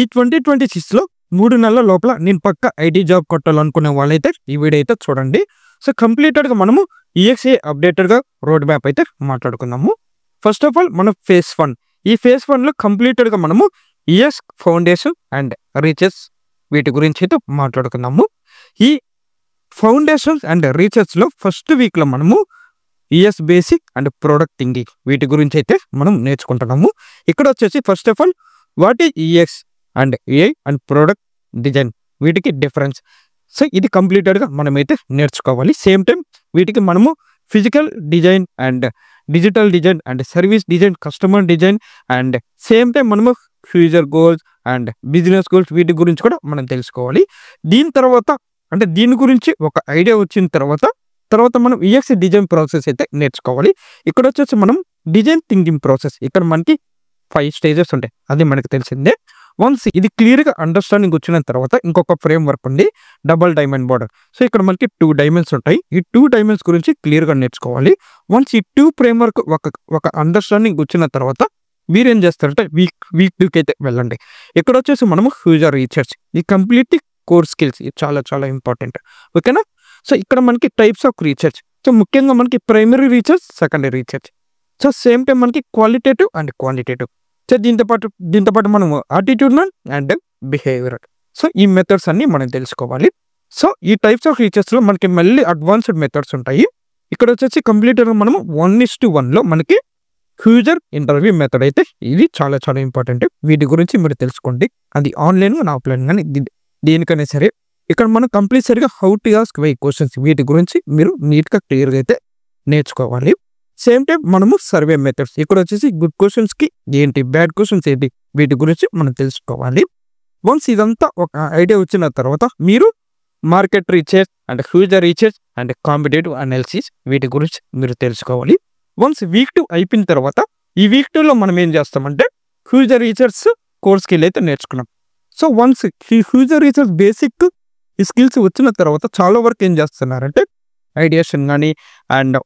ఈ twenty twenty సిక్స్లో మూడు నెలల లోపల నేను పక్క ఐటీ జాబ్ కొట్టాలనుకునే వాళ్ళైతే ఈ వీడియో అయితే చూడండి సో కంప్లీటెడ్గా మనము ఈఎక్స్ఏ అప్డేటెడ్గా రోడ్ మ్యాప్ అయితే మాట్లాడుకుందాము ఫస్ట్ ఆఫ్ ఆల్ మన ఫేస్ వన్ ఈ ఫేస్ వన్లో గా మనము ఈఎస్ ఫౌండేషన్ అండ్ రీచెస్ వీటి గురించి అయితే మాట్లాడుకుందాము ఈ ఫౌండేషన్స్ అండ్ లో ఫస్ట్ వీక్లో మనము ES basic and product thinking వీటి గురించి అయితే మనం నేర్చుకుంటున్నాము ఇక్కడ వచ్చేసి first of all what is ES and AI and product design వీటికి డిఫరెన్స్ సో ఇది కంప్లీటెడ్గా మనమైతే నేర్చుకోవాలి సేమ్ టైం వీటికి మనము physical design and digital design and service design customer design and same time మనము future goals and business goals వీటి గురించి కూడా మనం తెలుసుకోవాలి దీని తర్వాత అంటే దీని గురించి ఒక ఐడియా వచ్చిన తర్వాత తర్వాత మనం ఈఎక్సీ డిజైన్ ప్రాసెస్ అయితే నేర్చుకోవాలి ఇక్కడ వచ్చేసి మనం డిజైన్ థింకింగ్ ప్రాసెస్ ఇక్కడ మనకి ఫైవ్ స్టేజెస్ ఉంటాయి అది మనకు తెలిసిందే వన్స్ ఇది క్లియర్గా అండర్స్టాండింగ్ వచ్చిన తర్వాత ఇంకొక ఫ్రేమ్ వర్క్ ఉంది డబల్ డైమండ్ బార్డర్ సో ఇక్కడ మనకి టూ డైమండ్స్ ఉంటాయి ఈ టూ డైమండ్స్ గురించి క్లియర్గా నేర్చుకోవాలి వన్స్ ఈ టూ ఫ్రేమ్ వర్క్ ఒక ఒక అండర్స్టాండింగ్ వచ్చిన తర్వాత మీరు ఏం చేస్తారంటే వీక్ వీక్ టూకి అయితే వెళ్ళండి ఇక్కడ వచ్చేసి మనము ఫ్యూజర్ రీసెర్చ్ ఈ కంప్లీట్లీ కోర్ స్కిల్స్ ఇది చాలా చాలా ఇంపార్టెంట్ ఓకేనా సో ఇక్కడ మనకి టైప్స్ ఆఫ్ రీసెర్చ్ సో ముఖ్యంగా మనకి primary research secondary research so same time మనకి క్వాలిటేటివ్ అండ్ క్వాంటిటేటివ్ సో దీంతో పాటు దీంతో పాటు మనం ఆటిట్యూడ్నల్ అండ్ బిహేవియర్ సో ఈ మెథడ్స్ అన్ని మనం తెలుసుకోవాలి సో ఈ టైప్స్ ఆఫ్ రీచెస్లో మనకి మళ్ళీ అడ్వాన్స్డ్ మెథడ్స్ ఉంటాయి ఇక్కడ వచ్చేసి కంప్లీట్గా మనము వన్ ఇస్ టు వన్లో మనకి ఫ్యూజర్ ఇంటర్వ్యూ మెథడ్ అయితే ఇది చాలా చాలా ఇంపార్టెంట్ వీటి గురించి మీరు తెలుసుకోండి అది ఆన్లైన్ కానీ ఆఫ్లైన్ కానీ దేనికైనా సరే ఇక్కడ మనం కంప్లీసరిగా how to ask why questions వీటి గురించి మీరు నీట్గా క్లియర్గా అయితే నేర్చుకోవాలి సేమ్ టైం మనము సర్వే మెథడ్స్ ఇక్కడ వచ్చేసి గుడ్ క్వశ్చన్స్కి ఏంటి బ్యాడ్ క్వశ్చన్స్ ఏంటి వీటి గురించి మనం తెలుసుకోవాలి వన్స్ ఇదంతా ఒక ఐడియా వచ్చిన తర్వాత మీరు market research and future research and competitive analysis వీటి గురించి మీరు తెలుసుకోవాలి వన్స్ వీక్ టూ అయిపోయిన తర్వాత ఈ వీక్ టూలో మనం ఏం చేస్తామంటే ఫ్యూచర్ రీచర్స్ కోర్స్కి వెళ్ళి అయితే నేర్చుకున్నాం సో వన్స్ ఈ ఫ్యూచర్ రీచర్స్ బేసిక్ ఈ స్కిల్స్ వచ్చిన తర్వాత చాలా వరకు ఏం చేస్తున్నారంటే ఐడియేషన్ కానీ అండ్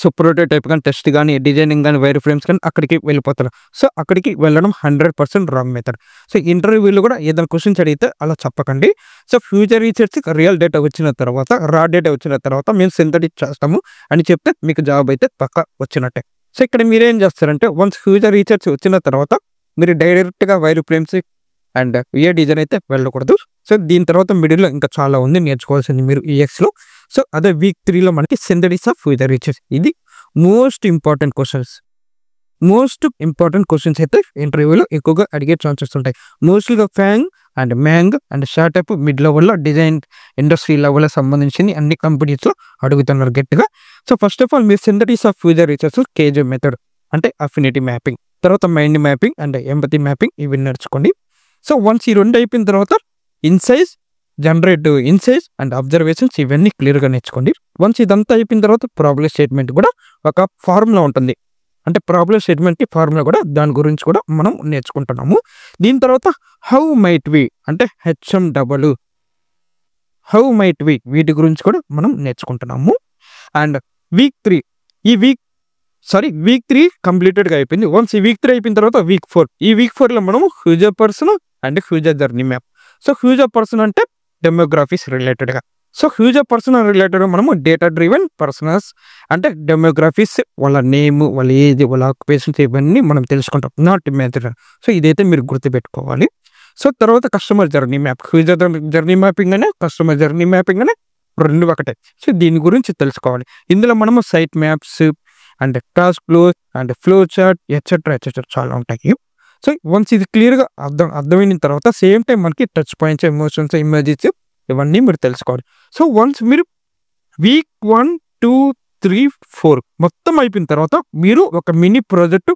సో ప్రోటోటైప్ కానీ టెస్ట్ కానీ డిజైనింగ్ కానీ వైర్ ఫ్రేమ్స్ కానీ అక్కడికి వెళ్ళిపోతారు సో అక్కడికి వెళ్ళడం hundred percent wrong method so ఇంటర్వ్యూలో కూడా ఏదైనా క్వశ్చన్స్ అడిగితే అలా చెప్పకండి సో ఫ్యూచర్ రీసెర్చ్కి రియల్ డేటా వచ్చిన తర్వాత రా డేటా వచ్చిన తర్వాత మేము సింథటిక్ చేస్తాము అని చెప్తే మీకు జాబ్ అయితే పక్క వచ్చినట్టే సో ఇక్కడ మీరేం చేస్తారంటే వన్స్ ఫ్యూచర్ రీసెర్చ్ వచ్చిన తర్వాత మీరు డైరెక్ట్గా wireframes and a design అయితే వెళ్ళకూడదు సో దీని తర్వాత మిడిల్లో ఇంకా చాలా ఉంది నేర్చుకోవాల్సింది మీరు ఈఎక్స్లో సో అదే వీక్ త్రీలో మనకి సింథటిక్స్ ఆఫ్ విత్ రీచెస్ ఇది most important questions most important questions అయితే ఇంటర్వ్యూలో ఎక్కువగా అడిగే ఛాన్సెస్ ఉంటాయి మోస్ట్లీగా FAANG and MAANG and startup mid లెవెల్లో డిజైన్ ఇండస్ట్రీ లెవెల్లో సంబంధించింది అన్ని కంపెనీస్లో అడుగుతున్నారు గట్టిగా సో ఫస్ట్ ఆఫ్ ఆల్ మీరు synthesis of user research KJ method అంటే అఫినిటీ మ్యాపింగ్ తర్వాత mind mapping and empathy mapping ఇవి నేర్చుకోండి సో వన్స్ ఈ రెండు అయిపోయిన తర్వాత insights generate insights and observations ఇవన్నీ క్లియర్గా నేర్చుకోండి వన్స్ ఇదంతా అయిపోయిన తర్వాత ప్రాబ్లమ్ స్టేట్మెంట్ కూడా ఒక ఫార్ములా ఉంటుంది అంటే ప్రాబ్లమ్ స్టేట్మెంట్కి ఫార్ములా కూడా దాని గురించి కూడా మనం నేర్చుకుంటున్నాము దీని తర్వాత హౌ మైట్ వి అంటే HM double how might we వీటి గురించి కూడా మనం నేర్చుకుంటున్నాము అండ్ వీక్ త్రీ ఈ వీక్ సారీ వీక్ త్రీ కంప్లీటెడ్గా అయిపోయింది వన్స్ ఈ వీక్ త్రీ అయిపోయిన తర్వాత వీక్ ఫోర్ ఈ వీక్ ఫోర్లో మనం user persona and user journey map so use of persona అంటే డెమోగ్రఫీస్ రిలేటెడ్గా సో హ్యూజ్ ఆఫ్ రిలేటెడ్ మనము డేటా డ్రివెన్ పర్సనల్స్ అంటే డెమోగ్రఫీస్ వాళ్ళ నేమ్ వాళ్ళ ఏజ్ వాళ్ళ ఆక్యుపేషన్స్ ఇవన్నీ మనం తెలుసుకుంటాం నాట్ మెథడ్ సో ఇదైతే మీరు గుర్తుపెట్టుకోవాలి సో తర్వాత customer journey map user journey mapping అనే కస్టమర్ జర్నీ మ్యాపింగ్ అనే రెండు ఒకటే సో దీని గురించి తెలుసుకోవాలి ఇందులో మనము site maps and class flow and flow chart etcetera etcetera చాలా ఉంటాయి సో వన్స్ ఇది క్లియర్గా అర్థం అర్థమైన తర్వాత సేమ్ టైం మనకి టచ్ పాయింట్స్ ఎమోషన్స్ ఇమేజెస్ ఇవన్నీ మీరు తెలుసుకోవాలి సో వన్స్ మీరు week one two three four మొత్తం అయిపోయిన తర్వాత మీరు ఒక మినీ ప్రాజెక్ట్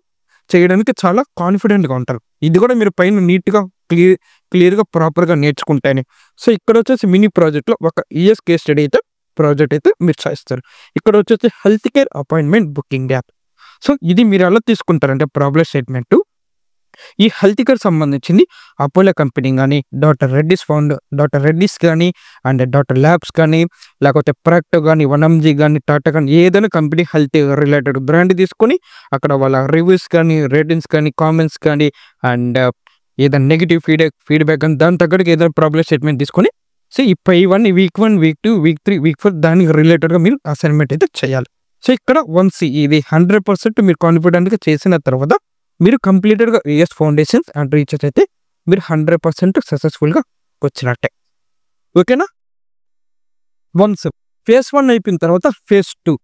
చేయడానికి చాలా కాన్ఫిడెంట్గా ఉంటారు ఇది కూడా మీరు పైన నీట్గా క్లియర్ క్లియర్గా ప్రాపర్గా నేర్చుకుంటేనే సో ఇక్కడ వచ్చేసి మినీ ప్రాజెక్ట్లో ఒక ఇయర్స్ కేస్ స్టడీ అయితే ప్రాజెక్ట్ అయితే మీరు చేస్తారు ఇక్కడ వచ్చేసి health care appointment booking app so ఇది మీరు ఎలా తీసుకుంటారంటే ప్రాబ్లమ్ స్టేట్మెంట్ ఈ హెల్త్కేర్ సంబంధించింది అపోలో కంపెనీ కానీ doctor Reddy's found doctor Reddy's కానీ అండ్ డాక్టర్ ల్యాబ్స్ కానీ లేకపోతే ప్రాక్టో కానీ వనంజీ కానీ టాటా కానీ ఏదైనా కంపెనీ హెల్త్ రిలేటెడ్ బ్రాండ్ తీసుకొని అక్కడ వాళ్ళ రివ్యూస్ కానీ రేటింగ్స్ కానీ కామెంట్స్ కానీ అండ్ ఏదైనా నెగిటివ్ ఫీడ్బ్యాక్ ఫీడ్బ్యాక్ కానీ దాని తగ్గట్టుగా ఏదైనా ప్రాబ్లమ్ స్టేట్మెంట్ తీసుకొని సో ఇప్పుడు ఇవన్నీ week one week two week three week four దానికి రిలేటెడ్గా మీరు అసైన్మెంట్ అయితే చేయాలి సో ఇక్కడ వన్స్ ఇది హండ్రెడ్ పర్సెంట్ మీరు కాన్ఫిడెంట్గా చేసిన తర్వాత మీరు కంప్లీటెడ్గా ఏఎస్ ఫౌండేషన్స్ అండ్ రీసెర్చ్ అయితే మీరు హండ్రెడ్ పర్సెంట్ సక్సెస్ఫుల్గా వచ్చినట్టే ఓకేనా వన్స్ ఫేజ్ వన్ అయిపోయిన తర్వాత ఫేజ్ టూ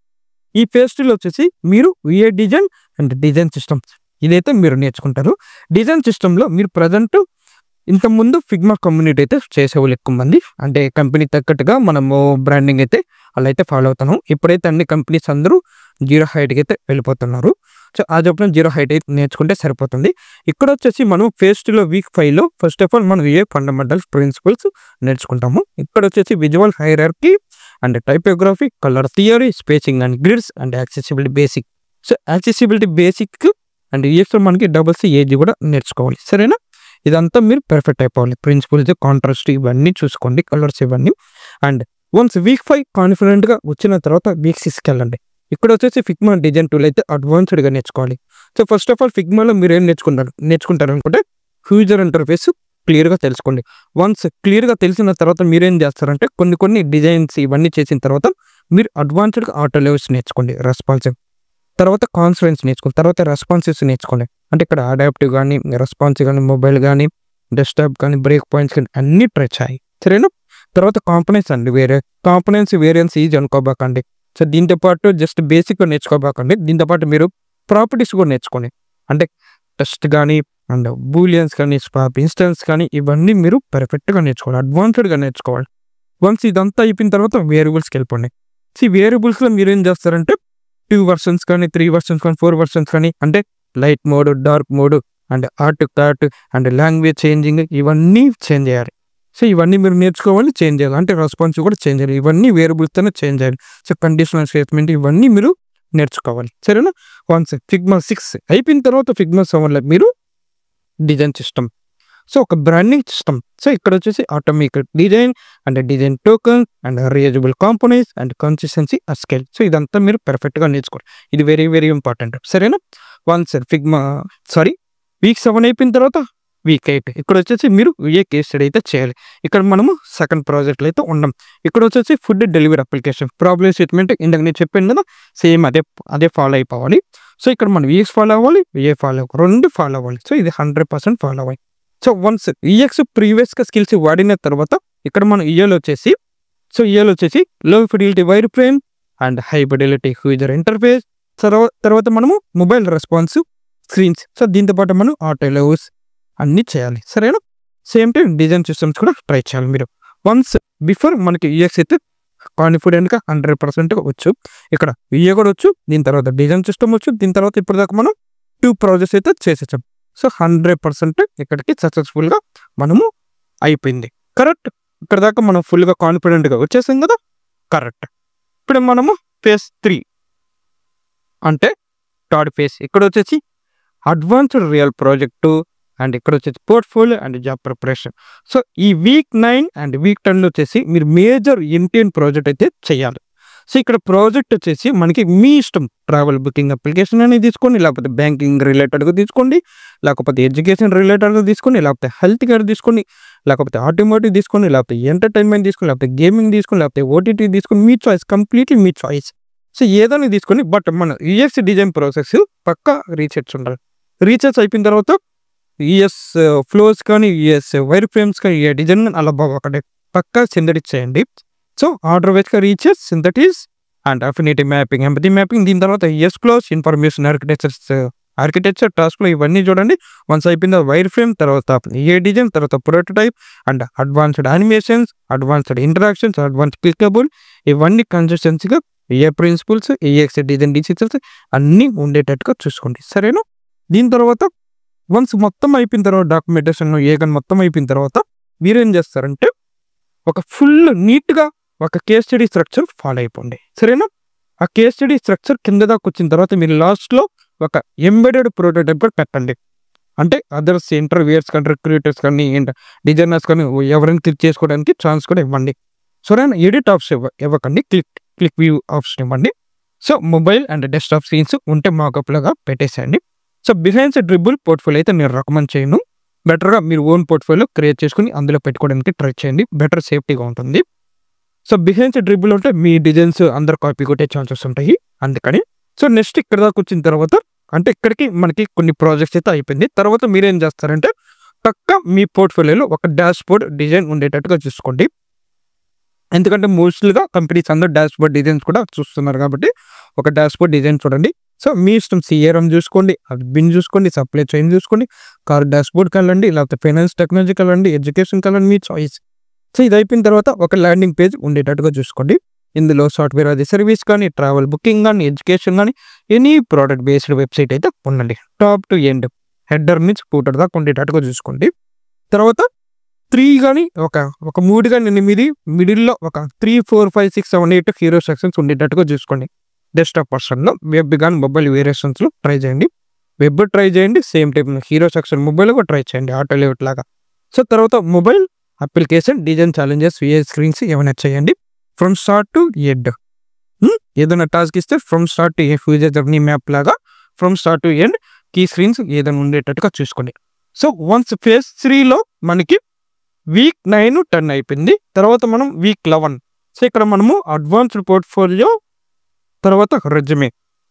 ఈ ఫేజ్ టూలో వచ్చేసి మీరు UI design and design system ఇదైతే మీరు నేర్చుకుంటారు డిజైన్ సిస్టంలో మీరు ప్రజెంట్ ఇంతకుముందు ఫిగ్మా కమ్యూనిటీ అయితే చేసేవాళ్ళు ఎక్కువ మంది అంటే కంపెనీ తగ్గట్టుగా మనము బ్రాండింగ్ అయితే అలా అయితే ఫాలో అవుతాము ఇప్పుడైతే అన్ని కంపెనీస్ అందరూ జీరో హైట్కి అయితే వెళ్ళిపోతున్నారు ఆ చెప్పిన జీరో హైట్ అయితే నేర్చుకుంటే సరిపోతుంది ఇక్కడ వచ్చేసి మనం ఫేస్ట్లో వీక్ ఫైవ్లో ఫస్ట్ ఆఫ్ ఆల్ మనం ఏ ఫండమెంటల్స్ ప్రిన్సిపల్స్ నేర్చుకుంటాము ఇక్కడ వచ్చేసి visual hierarchy and typography colour theory spacing and grids and accessibility basic so accessibility basic and ఈఎస్లో మనకి డబుల్ సి ఏజీ కూడా నేర్చుకోవాలి సరేనా ఇదంతా మీరు పర్ఫెక్ట్ అయిపోవాలి ప్రిన్సిపల్స్ కాంట్రాస్ట్ ఇవన్నీ చూసుకోండి కలర్స్ ఇవన్నీ అండ్ వన్స్ వీక్ ఫైవ్ కాన్ఫిడెంట్గా వచ్చిన తర్వాత వీక్ సిక్స్కి వెళ్ళండి ఇక్కడ వచ్చేసి ఫిగ్మా డిజైన్ టూల్ అయితే అడ్వాన్స్డ్గా నేర్చుకోవాలి సో ఫస్ట్ ఆఫ్ ఆల్ ఫిగ్మాలో మీరు ఏం నేర్చుకుంటారు నేర్చుకుంటారు అనుకుంటే ఫ్యూజర్ ఇంటర్ఫేస్ క్లియర్గా తెలుసుకోండి వన్స్ క్లియర్గా తెలిసిన తర్వాత మీరేం చేస్తారంటే కొన్ని కొన్ని డిజైన్స్ ఇవన్నీ చేసిన తర్వాత మీరు అడ్వాన్స్డ్గా ఆటో లెవెల్స్ నేర్చుకోండి రెస్పాన్సివ్ తర్వాత కాన్ఫిడెన్స్ నేర్చుకోండి తర్వాత రెస్పాన్సెస్ నేర్చుకోండి అంటే ఇక్కడ అడాప్టివ్ కానీ రెస్పాన్సివ్ కానీ మొబైల్ కానీ డెస్క్టాప్ కానీ బ్రేక్ పాయింట్స్ కానీ అన్నీ ట్రై అయ్యాయి సరేనా తర్వాత కాంపనెన్స్ అండి వేరే కాంపనెన్స్ వేరియన్స్ ఈజీ అనుకోబాకండి సో దీంతో పాటు జస్ట్ బేసిక్గా నేర్చుకోబోకండి దీంతో పాటు మీరు ప్రాపర్టీస్ కూడా నేర్చుకోండి అంటే టెస్ట్ కానీ అండ్ బూలియన్స్ కానీ ఇన్స్టెన్స్ కానీ ఇవన్నీ మీరు పర్ఫెక్ట్గా నేర్చుకోవాలి అడ్వాన్స్డ్గా నేర్చుకోవాలి వన్స్ ఇదంతా అయిపోయిన తర్వాత వేరియబుల్స్కి వెళ్ళిపోండి సో వేరియబుల్స్లో మీరు ఏం చేస్తారంటే టూ వర్షన్స్ కానీ త్రీ వర్షన్స్ కానీ ఫోర్ వర్షన్స్ కానీ అంటే light mode dark mode and art cart and language changing ఇవన్నీ చేంజ్ చేయాలి సో ఇవన్నీ మీరు నేర్చుకోవాలి చేంజ్ చేయాలి అంటే రెస్పాన్స్ కూడా చేంజ్ చేయాలి ఇవన్నీ వేరియబుల్స్తోనే చేంజ్ చేయాలి సో కండిషనల్ స్టేట్మెంట్ ఇవన్నీ మీరు నేర్చుకోవాలి సరేనా వన్ ఫిగ్మా సిక్స్ అయిపోయిన తర్వాత ఫిగ్మా సెవెన్లో మీరు డిజైన్ సిస్టమ్ సో ఒక బ్రాండింగ్ సిస్టమ్ సో ఇక్కడ వచ్చేసి automatic design and design token and reusable companies and consistency at scale so ఇదంతా మీరు పర్ఫెక్ట్గా నేర్చుకోవాలి ఇది వెరీ వెరీ ఇంపార్టెంట్ సరేనా one sir Figma sorry week seven అయిపోయిన తర్వాత వీక్ ఎయిట్ ఇక్కడ వచ్చేసి మీరు ఏ కేస్ స్టడీ అయితే చేయాలి ఇక్కడ మనము సెకండ్ ప్రాజెక్ట్లో అయితే ఉన్నాం ఇక్కడ వచ్చేసి food delivery application problem statement ఇందాక నేను చెప్పాను కదా సేమ్ అదే అదే ఫాలో అయిపోవాలి సో ఇక్కడ మనం ఈఎక్స్ e ఫాలో అవ్వాలి ఏ ఫాలో అవ్వాలి రెండు ఫాలో అవ్వాలి సో ఇది హండ్రెడ్ పర్సెంట్ ఫాలో అవ్వాలి సో వన్స్ ఈఎక్స్ ప్రీవియస్గా స్కిల్స్ వాడిన తర్వాత ఇక్కడ మనం ఈఎల్ e వచ్చేసి సో ఇఏలో e వచ్చేసి low fidelity wireframe and high fidelity user interface తర్వాత మనము మొబైల్ రెస్పాన్స్ స్క్రీన్స్ సో దీంతోపాటు మనం ఆటో అన్నీ చేయాలి సరేనా సేమ్ టైం డిజైన్ సిస్టమ్స్ కూడా ట్రై చేయాలి మీరు వన్స్ బిఫోర్ మనకి యూఎక్స్ e అయితే కాన్ఫిడెంట్గా హండ్రెడ్ పర్సెంట్ వచ్చు ఇక్కడ విఏ e కూడా వచ్చు దీని తర్వాత డిజైన్ సిస్టమ్ వచ్చు దీని తర్వాత ఇప్పటిదాకా మనం టూ ప్రాజెక్ట్స్ అయితే చేసేసాం సో హండ్రెడ్ పర్సెంట్ ఇక్కడికి సక్సెస్ఫుల్గా మనము అయిపోయింది కరెక్ట్ ఇక్కడ దాకా మనం ఫుల్గా కాన్ఫిడెంట్గా వచ్చేసాం కదా కరెక్ట్ ఇప్పుడు మనము ఫేజ్ త్రీ అంటే థర్డ్ ఫేజ్ ఇక్కడ వచ్చేసి అడ్వాన్స్డ్ రియల్ ప్రాజెక్టు అండ్ ఇక్కడ వచ్చేసి portfolio and job preparation so ఈ వీక్ నైన్ అండ్ వీక్ టెన్లో వచ్చేసి మీరు మేజర్ ఇండియన్ ప్రాజెక్ట్ అయితే చేయాలి సో ఇక్కడ ప్రాజెక్ట్ వచ్చేసి మనకి మీ ఇష్టం ట్రావెల్ బుకింగ్ అప్లికేషన్ అనేది తీసుకోండి లేకపోతే బ్యాంకింగ్ రిలేటెడ్గా తీసుకోండి లేకపోతే ఎడ్యుకేషన్ రిలేటెడ్గా తీసుకోండి లేకపోతే హెల్త్ కేర్ తీసుకోండి లేకపోతే ఆటోమోటివ్ తీసుకోండి లేకపోతే ఎంటర్టైన్మెంట్ తీసుకోండి లేకపోతే గేమింగ్ తీసుకోండి లేకపోతే ఓటీటీ తీసుకోండి మీ చాయిస్ కంప్లీట్లీ మీ చాయిస్ సో ఏదైనా తీసుకొని బట్ మన యూఎఫ్సి డిజైన్ ప్రాసెస్ పక్కా రీసెర్చ్ ఉండాలి రీసెర్చ్ అయిపోయిన తర్వాత ఈఎస్ e ఫ్లోర్స్ uh, కానీ ఈఎస్ వైర్ ఫ్రేమ్స్ కానీ ఏ డిజైన్ అలా బాగా అక్కడ పక్కా చేయండి సో ఆర్డర్ వైజ్గా research synthesis and affinity mapping empathy mapping దీని తర్వాత ఎస్ క్లోజ్ ఇన్ఫర్మేషన్ ఆర్కిటెక్చర్స్ ఆర్కిటెక్చర్ టాస్క్లో ఇవన్నీ చూడండి వన్స్ అయిపోయిన వైర్ ఫ్రేమ్ తర్వాత ఏ e డిజైన్ తర్వాత prototype and advanced animations advanced interactions advance clickable ఇవన్నీ కన్సిస్టెన్సీగా a principles UX design decisions అన్నీ ఉండేటట్టుగా చూసుకోండి సరేనా దీని తర్వాత వన్స్ మొత్తం అయిపోయిన తర్వాత డాక్యుమెంటేషన్ ఏ గన్ మొత్తం అయిపోయిన తర్వాత మీరేం చేస్తారంటే ఒక ఫుల్ నీట్గా ఒక కేస్ స్టడీ స్ట్రక్చర్ ఫాలో అయిపోండి సరేనా ఆ కేస్ స్టడీ స్ట్రక్చర్ కింద దాకా వచ్చిన తర్వాత మీరు లాస్ట్లో ఒక ఎంబెడెడ్ ప్రోటోటైప్ పెట్టండి అంటే అదర్స్ ఇంటర్వ్యూయర్స్ కానీ రిక్రూటర్స్ కానీ డిజైనర్స్ కానీ ఎవరైనా క్లిక్ చేసుకోవడానికి ఛాన్స్ కూడా ఇవ్వండి సరేనా ఎడిట్ ఆప్షన్ ఇవ్వ ఇవ్వకండి క్లిక్ క్లిక్ వ్యూ ఆప్షన్ ఇవ్వండి so mobile and desktop screens ఉంటే మాకప్లాగా పెట్టేసేయండి సో బిహైన్స్ డ్రిబుల్ పోర్ట్ఫోలియో అయితే నేను రికమెండ్ చేయను బెటర్గా మీరు ఓన్ పోర్ట్ఫోలియో క్రియేట్ చేసుకుని అందులో పెట్టుకోవడానికి ట్రై చేయండి బెటర్ సేఫ్టీగా ఉంటుంది సో బిహైన్స్ డ్రిబుల్ ఉంటే మీ డిజైన్స్ అందరు కాపీ కొట్టే ఛాన్సెస్ ఉంటాయి అందుకని సో నెక్స్ట్ ఇక్కడ దాకా వచ్చిన తర్వాత అంటే ఇక్కడికి మనకి కొన్ని ప్రాజెక్ట్స్ అయితే అయిపోయింది తర్వాత మీరేం చేస్తారంటే పక్క మీ పోర్ట్ఫోలియోలో ఒక డాష్ బోర్డ్ డిజైన్ ఉండేటట్టుగా చూసుకోండి ఎందుకంటే మోస్ట్లీగా కంపెనీస్ అందరూ డాష్ బోర్డ్ డిజైన్స్ కూడా చూస్తున్నారు కాబట్టి ఒక డాష్ బోర్డ్ డిజైన్ చూడండి సో మీ ఇష్టం సిఆర్ఎం చూసుకోండి బిన్ చూసుకోండి సప్లై చైన్ చూసుకోండి కార్ డాష్బోర్డ్ కలండి లేకపోతే ఫైనాన్స్ టెక్నాలజీ కలండి ఎడ్యుకేషన్ కలండి మీ చాయిస్ సో ఇది అయిపోయిన తర్వాత ఒక ల్యాండింగ్ పేజ్ ఉండేటట్టుగా చూసుకోండి ఇందులో సాఫ్ట్వేర్ అది సర్వీస్ కానీ ట్రావెల్ బుకింగ్ కానీ ఎడ్యుకేషన్ కానీ ఎనీ ప్రోడక్ట్ బేస్డ్ వెబ్సైట్ అయితే ఉండండి top to end header means footer దాకా ఉండేటట్టుగా చూసుకోండి తర్వాత త్రీ కానీ ఒక ఒక మూడు కానీ ఎనిమిది మిడిల్లో ఒక three four five six seven eight hero sections ఉండేటట్టుగా చూసుకోండి డెస్క్టాప్ వర్షన్లో వెబ్ కానీ మొబైల్ వేరియేషన్స్లో ట్రై చేయండి వెబ్ ట్రై చేయండి same type hero section mobile కూడా ట్రై చేయండి ఆటో లేఅవుట్ లాగా సో తర్వాత mobile application design challenges UI screens ఏమైనా చేయండి ఫ్రమ్ స్టార్ట్ టు ఎడ్ ఏదైనా టాస్క్ ఇస్తే from start to a user journey map లాగా from start to end key screens ఏదైనా ఉండేటట్టుగా చూసుకోండి సో వన్స్ ఫేజ్ త్రీలో మనకి వీక్ నైన్ టెన్ అయిపోయింది తర్వాత మనం వీక్ లెవెన్ సో ఇక్కడ మనము అడ్వాన్స్డ్ పోర్ట్ఫోలియో తర్వాత రెజ్యూమే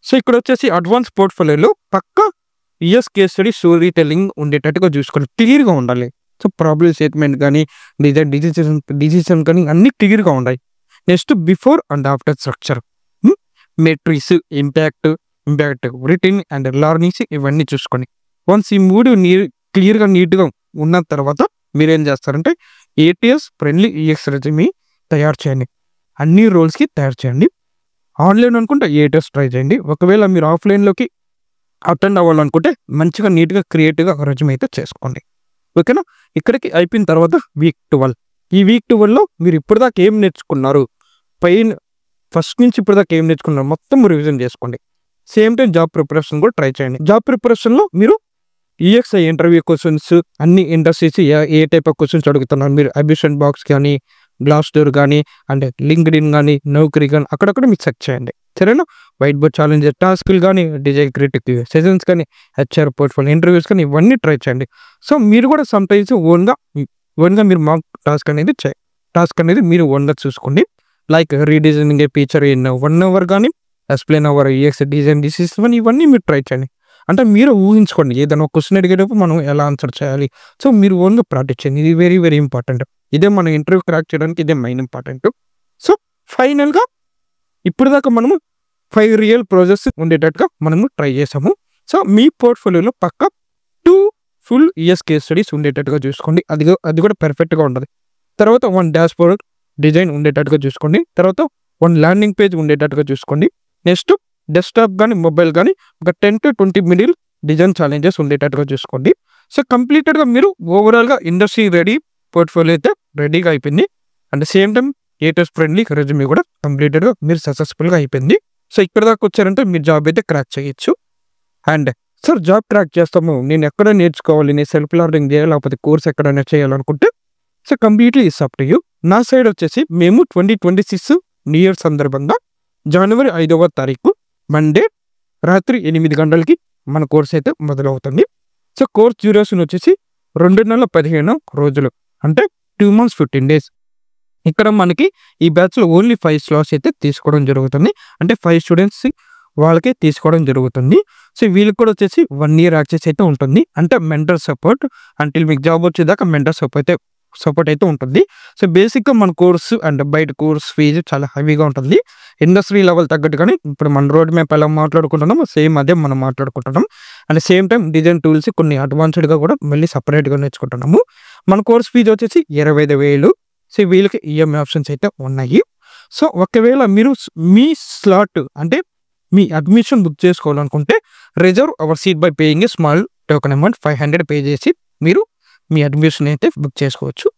సో ఇక్కడ వచ్చేసి అడ్వాన్స్ పోర్ట్ఫోలియోలో పక్క UX case study storytelling ఉండేటట్టుగా చూసుకోవాలి క్లియర్గా ఉండాలి సో ప్రాబ్లమ్ స్టేట్మెంట్ కానీ డిజైన్ డిసిషన్ డిసిషన్ కానీ అన్నీ క్లియర్గా ఉన్నాయి next before and after structure metrics impact impact return and learnings ఇవన్నీ చూసుకొని వన్స్ ఈ మూడు నీ క్లియర్గా నీట్గా ఉన్న తర్వాత మీరు ఏం చేస్తారంటే ఏటీఎస్ ఫ్రెండ్లీ ఈఎస్ రెజ్యూమీ తయారు చేయండి అన్ని రోల్స్కి తయారు చేయండి ఆన్లైన్ అనుకుంటే ఏ టెస్ట్ ట్రై చేయండి ఒకవేళ మీరు ఆఫ్లైన్లోకి అటెండ్ అవ్వాలనుకుంటే మంచిగా నీట్గా క్రియేటివ్గా రెజ్యూమ్ అయితే చేసుకోండి ఓకేనా ఇక్కడికి అయిపోయిన తర్వాత వీక్ ట్వెల్వ్ ఈ వీక్ ట్వెల్వ్లో మీరు ఇప్పటిదాకా ఏం నేర్చుకున్నారు పైన ఫస్ట్ నుంచి ఇప్పటిదాకా ఏం నేర్చుకున్నారు మొత్తం రివిజన్ చేసుకోండి సేమ్ టైం జాబ్ ప్రిపరేషన్ కూడా ట్రై చేయండి జాబ్ ప్రిపరేషన్లో మీరు ఈఎక్స్ఐ ఇంటర్వ్యూ క్వశ్చన్స్ అన్ని ఇండస్ట్రీస్ ఏ ఏ టైప్ ఆఫ్ క్వశ్చన్స్ అడుగుతున్నారు మీరు అబ్యూషన్ బాక్స్ కానీ గ్లాస్ డోర్ కానీ అండ్ లింక్డ్ ఇన్ కానీ నౌకరీ కానీ అక్కడక్కడ మీకు సెర్చ్ చేయండి సరేనా వైట్ బోర్డ్ ఛాలెంజ్ టాస్క్లు కానీ డిజైన్ క్రిటిక్ సెషన్స్ కానీ హెచ్ఆర్ పోర్ట్ఫోల్ ఇంటర్వ్యూస్ కానీ ఇవన్నీ ట్రై చేయండి సో మీరు కూడా సమ్ టైమ్స్ ఓన్గా ఓన్గా మీరు మాక్ టాస్క్ అనేది చేయ టాస్క్ అనేది మీరు ఓన్గా చూసుకోండి like redesigning feature in one hour కానీ explain our UX design decisions అని ఇవన్నీ మీరు ట్రై చేయండి అంటే మీరు ఊహించుకోండి ఏదైనా క్వశ్చన్ అడిగేటప్పుడు మనం ఎలా ఆన్సర్ చేయాలి సో మీరు ఓన్గా ప్రాక్టీస్ చేయండి ఇది వెరీ వెరీ ఇంపార్టెంట్ ఇదే మనం ఇంటర్వ్యూ క్రాక్ చేయడానికి ఇదే మెయిన్ ఇంపార్టెంట్ సో ఫైనల్గా ఇప్పటిదాకా మనము ఫైవ్ రియల్ ప్రాజెక్ట్స్ ఉండేటట్టుగా మనము ట్రై చేసాము సో మీ పోర్ట్ఫోలియోలో పక్క two full UX case studies ఉండేటట్టుగా చూసుకోండి అది అది కూడా పెర్ఫెక్ట్గా ఉండదు తర్వాత వన్ డాష్ బోర్డ్ డిజైన్ ఉండేటట్టుగా చూసుకోండి తర్వాత వన్ ల్యాండింగ్ పేజ్ ఉండేటట్టుగా చూసుకోండి నెక్స్ట్ డెస్క్టాప్ కానీ మొబైల్ కానీ ఒక ten to twenty middle design challenges ఉండేటట్టుగా చూసుకోండి సో కంప్లీటెడ్గా మీరు ఓవరాల్గా ఇండస్ట్రీ రెడీ పోర్ట్ఫోలియో అయితే రెడీగా అయిపోయింది and same time ATS friendly resume కూడా కంప్లీటెడ్గా మీరు సక్సెస్ఫుల్గా అయిపోయింది సో ఇక్కడ దాకా వచ్చారంటే మీరు జాబ్ అయితే క్రాక్ చేయొచ్చు అండ్ సార్ జాబ్ క్రాక్ చేస్తాము నేను ఎక్కడ నేర్చుకోవాలి నేను సెల్ఫ్ లర్నింగ్ చేయాలి లేకపోతే కోర్స్ ఎక్కడైనా చేయాలనుకుంటే so completely is up you నా సైడ్ వచ్చేసి మేము twenty twenty six new year సందర్భంగా జనవరి ఐదవ తారీఖు మండే రాత్రి ఎనిమిది గంటలకి మన కోర్స్ అయితే మొదలవుతుంది సో కోర్స్ డ్యూరేషన్ వచ్చేసి రెండు నెలల పదిహేను రోజులు అంటే టూ మంత్స్ ఫిఫ్టీన్ డేస్ ఇక్కడ మనకి ఈ బ్యాచ్లో ఓన్లీ ఫైవ్ స్లాట్స్ అయితే తీసుకోవడం జరుగుతుంది అంటే ఫైవ్ స్టూడెంట్స్ వాళ్ళకి తీసుకోవడం జరుగుతుంది సో వీళ్ళకి కూడా వచ్చేసి వన్ ఇయర్ యాక్సెస్ అయితే ఉంటుంది అంటే మెంటర్ సపోర్ట్ అంటే మీకు జాబ్ వచ్చేదాకా మెంటర్ సపోర్ట్ అయితే సపోర్ట్ అయితే ఉంటుంది సో బేసిక్గా మన కోర్సు అండ్ బయట కోర్స్ ఫీజు చాలా హెవీగా ఉంటుంది ఇండస్ట్రీ లెవెల్ తగ్గట్టు కానీ ఇప్పుడు మన రోడ్ మ్యాప్ ఎలా మాట్లాడుకుంటున్నామో సేమ్ అదే మనం మాట్లాడుకుంటున్నాం and same time design tools కొన్ని అడ్వాన్స్డ్గా కూడా మళ్ళీ సపరేట్గా నేర్చుకుంటున్నాము మన కోర్స్ ఫీజు వచ్చేసి ఇరవై ఐదు వేలు సో వీళ్ళకి ఈఎంఐ e ఆప్షన్స్ అయితే ఉన్నాయి సో ఒకవేళ మీరు మీ స్లాట్ అంటే మీ అడ్మిషన్ బుక్ చేసుకోవాలనుకుంటే reserve our seat by paying small token amount five hundred pay చేసి మీరు మీ అడ్మిషన్ అయితే బుక్ చేసుకోవచ్చు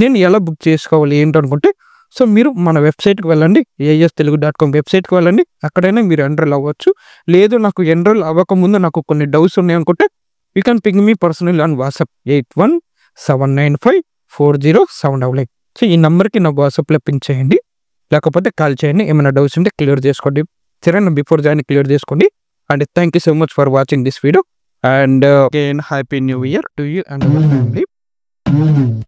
నేను ఎలా బుక్ చేసుకోవాలి ఏంటనుకుంటే సో మీరు మన వెబ్సైట్కి వెళ్ళండి ఏఎస్ తెలుగు డాట్ కామ్ వెబ్సైట్కి వెళ్ళండి అక్కడైనా మీరు ఎన్రోల్ అవ్వచ్చు లేదు నాకు ఎన్రోల్ అవ్వకముందు నాకు కొన్ని డౌట్స్ ఉన్నాయి అనుకుంటే you can ping me personal on WhatsApp eight one seven nine five four zero seven double eight so ఈ నెంబర్కి నా వాట్సాప్లో పింక్ చేయండి లేకపోతే కాల్ చేయండి ఏమైనా డౌట్స్ ఉంటే క్లియర్ చేసుకోండి నా బిఫోర్ జాయిన్ క్లియర్ చేసుకోండి and thank you so much for watching this video And uh, again, Happy New Year to you and your family.